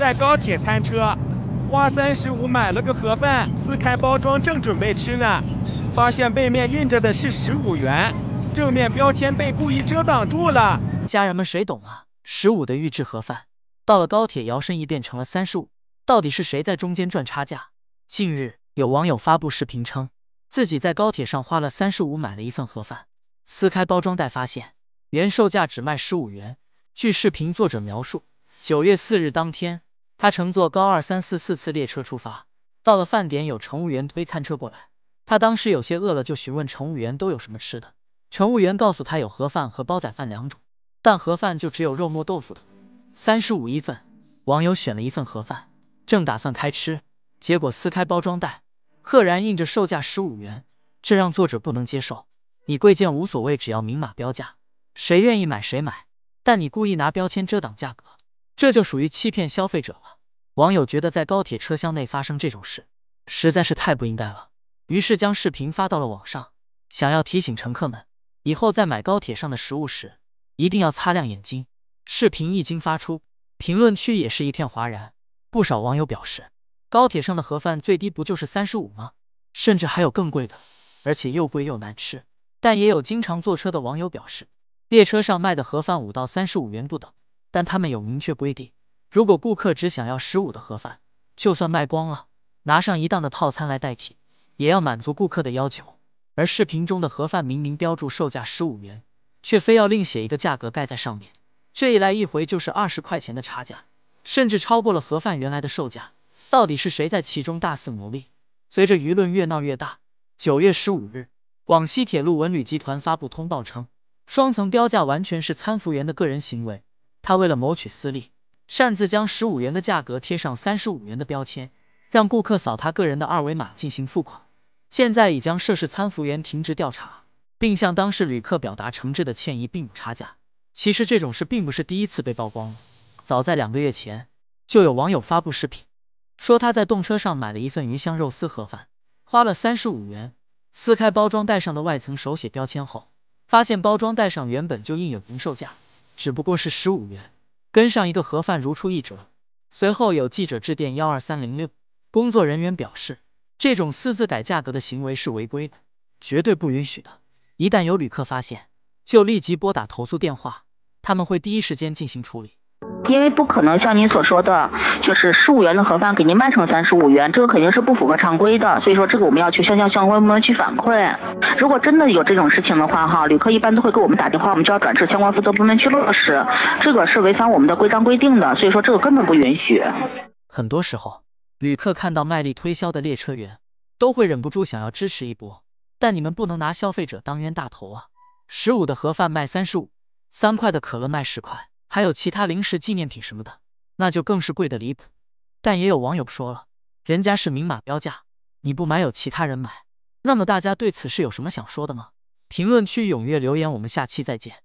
在高铁餐车，花三十五买了个盒饭，撕开包装正准备吃呢，发现背面印着的是十五元，正面标签被故意遮挡住了。家人们谁懂啊？十五的预制盒饭到了高铁，摇身一变成了三十五，到底是谁在中间赚差价？近日，有网友发布视频称，自己在高铁上花了三十五买了一份盒饭，撕开包装袋发现，原售价只卖十五元。据视频作者描述，九月四日当天。他乘坐高二三四四次列车出发，到了饭点，有乘务员推餐车过来。他当时有些饿了，就询问乘务员都有什么吃的。乘务员告诉他有盒饭和煲仔饭两种，但盒饭就只有肉末豆腐的，三十五一份。网友选了一份盒饭，正打算开吃，结果撕开包装袋，赫然印着售价十五元，这让作者不能接受。你贵贱无所谓，只要明码标价，谁愿意买谁买。但你故意拿标签遮挡价格，这就属于欺骗消费者了。网友觉得在高铁车厢内发生这种事实在是太不应该了，于是将视频发到了网上，想要提醒乘客们，以后在买高铁上的食物时一定要擦亮眼睛。视频一经发出，评论区也是一片哗然。不少网友表示，高铁上的盒饭最低不就是三十五吗？甚至还有更贵的，而且又贵又难吃。但也有经常坐车的网友表示，列车上卖的盒饭五到三十五元不等，但他们有明确规定。如果顾客只想要十五的盒饭，就算卖光了，拿上一档的套餐来代替，也要满足顾客的要求。而视频中的盒饭明明标注售价十五元，却非要另写一个价格盖在上面，这一来一回就是二十块钱的差价，甚至超过了盒饭原来的售价。到底是谁在其中大肆牟利？随着舆论越闹越大，九月十五日，广西铁路文旅集团发布通报称，双层标价完全是参服员的个人行为，他为了谋取私利。擅自将十五元的价格贴上三十五元的标签，让顾客扫他个人的二维码进行付款。现在已将涉事餐服员停职调查，并向当事旅客表达诚挚的歉意，并补差价。其实这种事并不是第一次被曝光了，早在两个月前，就有网友发布视频，说他在动车上买了一份鱼香肉丝盒饭，花了三十五元。撕开包装袋上的外层手写标签后，发现包装袋上原本就印有零售价，只不过是十五元。跟上一个盒饭如出一辙。随后有记者致电幺二三零六，工作人员表示，这种私自改价格的行为是违规的，绝对不允许的。一旦有旅客发现，就立即拨打投诉电话，他们会第一时间进行处理。因为不可能像您所说的，就是十五元的盒饭给您卖成三十五元，这个肯定是不符合常规的。所以说这个我们要去向向相关部门去反馈。如果真的有这种事情的话，哈，旅客一般都会给我们打电话，我们就要转至相关负责部门去落实。这个是违反我们的规章规定的，所以说这个根本不允许。很多时候，旅客看到卖力推销的列车员，都会忍不住想要支持一波。但你们不能拿消费者当冤大头啊！十五的盒饭卖三十五，三块的可乐卖十块，还有其他零食、纪念品什么的，那就更是贵的离谱。但也有网友说了，人家是明码标价，你不买有其他人买。那么大家对此事有什么想说的吗？评论区踊跃留言，我们下期再见。